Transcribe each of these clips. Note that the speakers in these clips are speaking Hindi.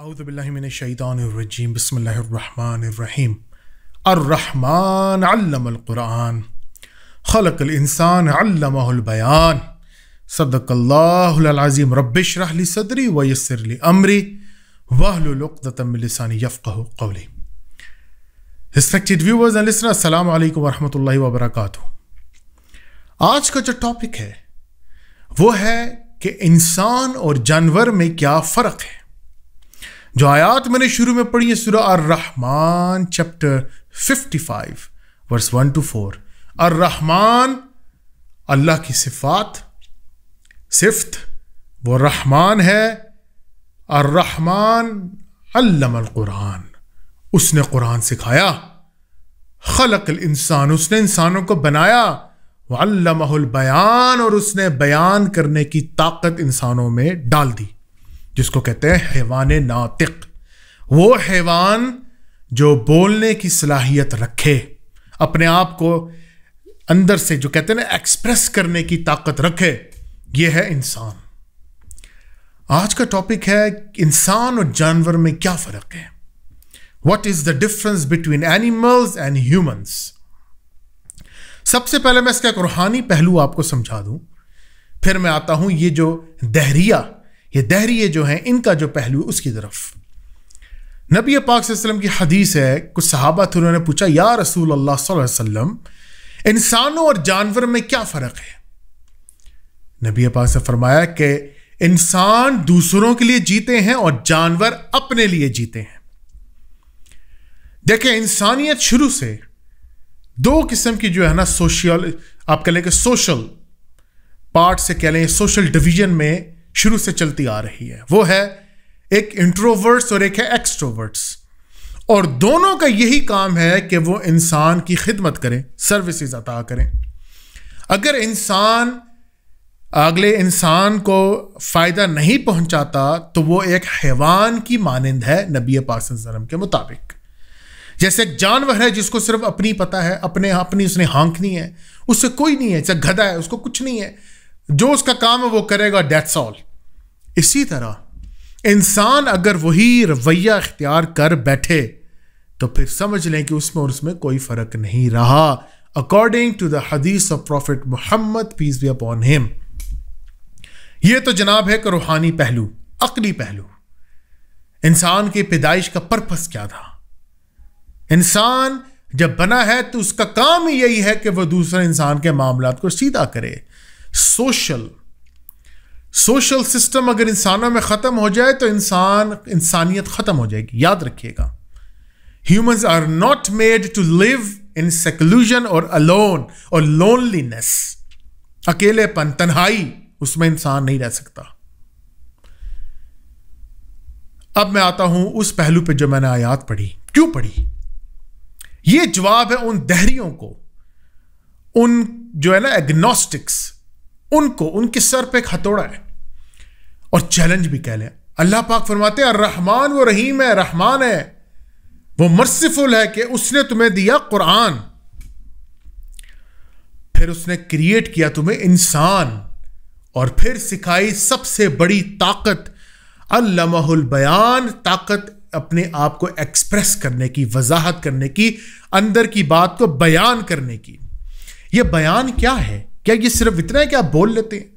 बसमीम अर्रहमान खलकल इंसान सदकल्लाज़ीम रबशरहली सदरी वयसरली अमरी वाहलतमिलसानी यफ़ कौली रिस्पेक्टेड व्यूवर्स एंड लिसनर अस्सलाम वालेकुम आज का जो टॉपिक है वो है कि इंसान और जानवर में क्या फ़र्क है जो आयात मैंने शुरू में पढ़ी है सुरा अर रहमान चैप्टर 55 वर्स 1 टू 4 अर्रहमान रहमान अल्लाह की सिफात सिफ्त वो रहमान है और रहमान अल्लम कुरान उसने कुरान सिखाया खलक इंसान उसने इंसानों को बनाया वह बयान और उसने बयान करने की ताकत इंसानों में डाल दी जिसको कहते हैं हैवान नातिक वो हैवान जो बोलने की सलाहियत रखे अपने आप को अंदर से जो कहते हैं ना एक्सप्रेस करने की ताकत रखे ये है इंसान आज का टॉपिक है इंसान और जानवर में क्या फ़र्क है what is the difference between animals and humans सबसे पहले मैं इसका एक रूहानी पहलू आपको समझा दूं फिर मैं आता हूं ये जो दहरिया ये दहरिए जो हैं इनका जो पहलू उसकी तरफ नबी पाक वसल्लम की हदीस है कुछ सहाबा थे उन्होंने पूछा या रसूल अल्लाह वसल्लम इंसानों और जानवर में क्या फ़र्क है नबी पाक से फरमाया कि इंसान दूसरों के लिए जीते हैं और जानवर अपने लिए जीते हैं देखें इंसानियत शुरू से दो किस्म की जो है ना सोशल आप कह लें कि सोशल पार्ट से कह लें सोशल डिवीजन में शुरू से चलती आ रही है वो है एक इंट्रोवर्ट्स और एक है एक्सट्रोवर्ट्स और दोनों का यही काम है कि वो इंसान की खिदमत करें सर्विसेज अता करें अगर इंसान अगले इंसान को फ़ायदा नहीं पहुंचाता तो वो एक हैवान की मानंद है नबी पासम के मुताबिक जैसे एक जानवर है जिसको सिर्फ अपनी पता है अपने अपनी उसने हाँकनी है उससे कोई नहीं है जैसे गधा है उसको कुछ नहीं है जो उसका काम है वो करेगा डेट्स ऑल इसी तरह इंसान अगर वही रवैया इख्तियार कर बैठे तो फिर समझ लें कि उसमें और उसमें कोई फ़र्क नहीं रहा अकॉर्डिंग टू द हदीस of prophet Muhammad peace be upon him ये तो जनाब है कि रूहानी पहलू अकली पहलू इंसान की पैदाइश का पर्पस क्या था इंसान जब बना है तो उसका काम यही है कि वह दूसरे इंसान के मामला को सीधा करे सोशल सोशल सिस्टम अगर इंसानों में ख़त्म हो जाए तो इंसान इंसानियत ख़त्म हो जाएगी याद रखिएगा humans are not made to live in seclusion और अलोन और लोनलीनेस अकेलेपन तन्हाई उसमें इंसान नहीं रह सकता अब मैं आता हूं उस पहलू पे जो मैंने आयात पढ़ी क्यों पढ़ी ये जवाब है उन दहरियों को उन जो है ना एग्नोस्टिक्स उनको उनके सर पे एक हथौड़ा है और चैलेंज भी कह लें अल्लाह पाक फरमाते हैं रहमान वो रहीम है रहमान है वो मर्सीफुल है कि उसने तुम्हें दिया कुरान फिर उसने क्रिएट किया तुम्हें इंसान और फिर सिखाई सबसे बड़ी ताकत अल्लाहुल बयान ताकत अपने आप को एक्सप्रेस करने की वजाहत करने की अंदर की बात को बयान करने की यह बयान क्या है क्या ये सिर्फ इतना है कि आप बोल लेते हैं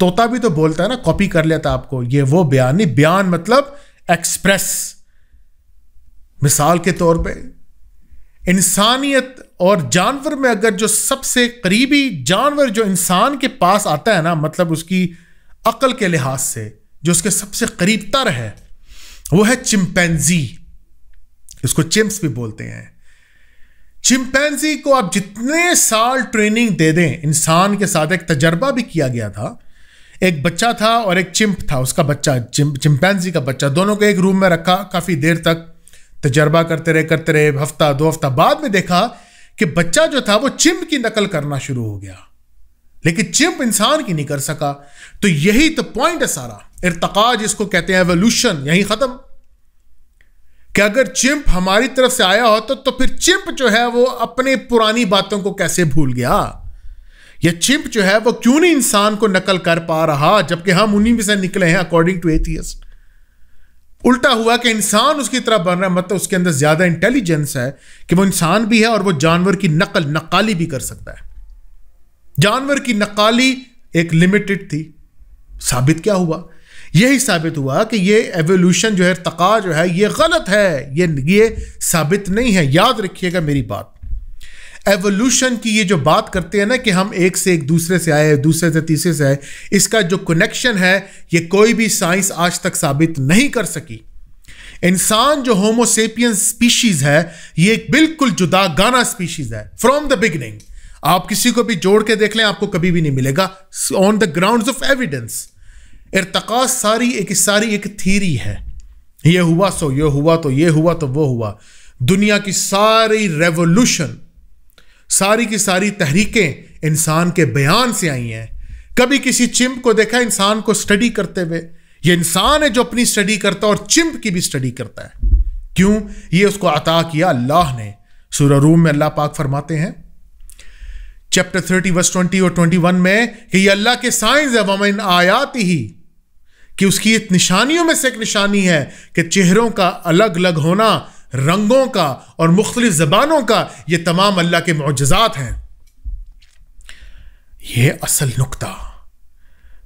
तोता भी तो बोलता है ना कॉपी कर लेता है आपको ये वो बयान नहीं बयान मतलब एक्सप्रेस मिसाल के तौर पे इंसानियत और जानवर में अगर जो सबसे करीबी जानवर जो इंसान के पास आता है ना मतलब उसकी अकल के लिहाज से जो उसके सबसे करीबतर है वो है चिंपैंजी इसको चिम्स भी बोलते हैं चिंपैंजी को आप जितने साल ट्रेनिंग दे दें इंसान के साथ एक तजर्बा भी किया गया था एक बच्चा था और एक चिंप था उसका बच्चा चिंपैंजी का बच्चा दोनों को एक रूम में रखा काफ़ी देर तक तजर्बा करते रहे करते रहे हफ्ता दो हफ्ता बाद में देखा कि बच्चा जो था वो चिंप की नकल करना शुरू हो गया लेकिन चिंप इंसान की नहीं कर सका तो यही तो पॉइंट है सारा इरतका जिसको कहते हैं एवोल्यूशन यहीं ख़त्म कि अगर चिंप हमारी तरफ से आया होता तो फिर चिंप जो है वो अपने पुरानी बातों को कैसे भूल गया यह चिंप जो है वो क्यों नहीं इंसान को नकल कर पा रहा जबकि हम उन्हीं में से निकले हैं अकॉर्डिंग टू एथियस्ट उल्टा हुआ कि इंसान उसकी तरफ बन रहा है मतलब उसके अंदर ज्यादा इंटेलिजेंस है कि वो इंसान भी है और वो जानवर की नकल नकाली भी कर सकता है जानवर की नकाली एक लिमिटेड थी साबित क्या हुआ यही साबित हुआ कि ये एवोल्यूशन जो है तका जो है ये गलत है ये ये साबित नहीं है याद रखिएगा मेरी बात एवोल्यूशन की ये जो बात करते हैं ना कि हम एक से एक दूसरे से आए दूसरे से तीसरे से आए इसका जो कनेक्शन है ये कोई भी साइंस आज तक साबित नहीं कर सकी इंसान जो होमोसेपियन स्पीशीज है ये एक बिल्कुल जुदा गाना स्पीशीज है फ्रॉम द बिगनिंग आप किसी को भी जोड़ के देख लें आपको कभी भी नहीं मिलेगा on the ground of evidence इरतका सारी एक सारी एक थीरी है ये हुआ सो ये हुआ तो ये हुआ तो वो हुआ दुनिया की सारी रेवोल्यूशन सारी की सारी तहरीकें इंसान के बयान से आई हैं कभी किसी चिम्प को देखा इंसान को स्टडी करते हुए ये इंसान है जो अपनी स्टडी करता है और चिम्प की भी स्टडी करता है क्यों ये उसको अता किया अल्लाह ने सुररूम रूम में अल्लाह पाक फरमाते हैं चैप्टर थर्टी वर्स ट्वेंटी और ट्वेंटी वन में कि ये अल्लाह के साइंस है वमन आयात ही कि उसकी निशानियों में से एक निशानी है कि चेहरों का अलग अलग होना रंगों का और मुख्तलिफ जबानों का ये तमाम अल्लाह के मुजजात हैं यह असल नुकता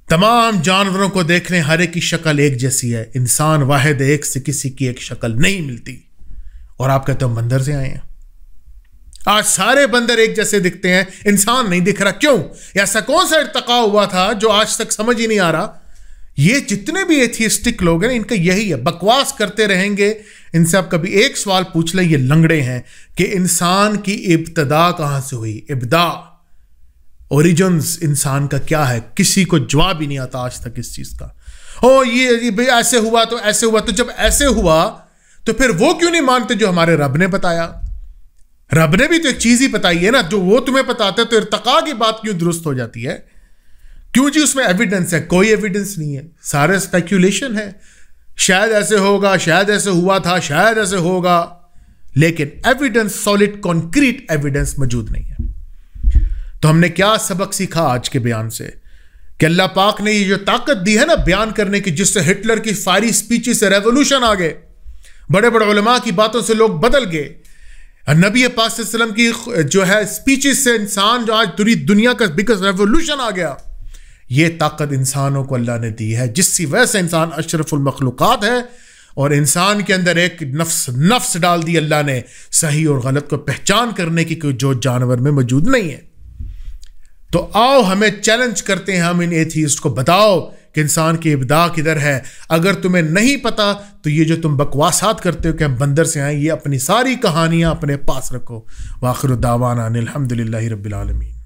तमाम जानवरों को देख लें हर एक की शक्ल एक जैसी है इंसान वाहिद एक से किसी की एक शक्ल नहीं मिलती और आप कहते हो बंदर से आए हैं आज सारे बंदर एक जैसे दिखते हैं इंसान नहीं दिख रहा क्यों ऐसा कौन सा इरतका हुआ था जो आज तक समझ ही नहीं आ रहा ये जितने भी एथियस्टिक लोग हैं इनका यही है बकवास करते रहेंगे इनसे आप कभी एक सवाल पूछ लें ये लंगड़े हैं कि इंसान की इब्तदा कहाँ से हुई इब्दा ओरिजन्स इंसान का क्या है किसी को जवाब ही नहीं आता आज तक इस चीज़ का ओ ये भाई ऐसे हुआ तो ऐसे हुआ तो जब ऐसे हुआ तो फिर वो क्यों नहीं मानते जो हमारे रब ने बताया रब ने भी तो एक चीज़ ही बताई है ना जो वो तुम्हें बताते तो इरतका की बात क्यों दुरुस्त हो जाती है क्यों जी उसमें एविडेंस है कोई एविडेंस नहीं है सारे स्पेक्यूलेशन है शायद ऐसे होगा शायद ऐसे हुआ था शायद ऐसे होगा लेकिन एविडेंस सॉलिड कॉन्क्रीट एविडेंस मौजूद नहीं है तो हमने क्या सबक सीखा आज के बयान से कि अल्लाह पाक ने ये जो ताकत दी है ना बयान करने की जिससे हिटलर की फारी स्पीच से रेवोल्यूशन आ गए बड़े बड़े उलमा की बातों से लोग बदल गए नबी पाक की जो है स्पीचेस से इंसान जो आज पूरी दुनिया का बिगेस्ट रेवोल्यूशन आ गया ये ताकत इंसानों को अल्लाह ने दी है जिसकी वजह से इंसान अशरफुलमखलूक़ात है और इंसान के अंदर एक नफ्स नफ्स डाल दी अल्लाह ने सही और गलत को पहचान करने की कोई जो जानवर में मौजूद नहीं है तो आओ हमें चैलेंज करते हैं हम इन एथीस्ट को बताओ कि इंसान की इबदा किधर है अगर तुम्हें नहीं पता तो ये जो तुम बकवासात करते हो कि हम बंदर से आए ये अपनी सारी कहानियाँ अपने पास रखो वाखिर दावाना अलहमदिल्ला रबालमीन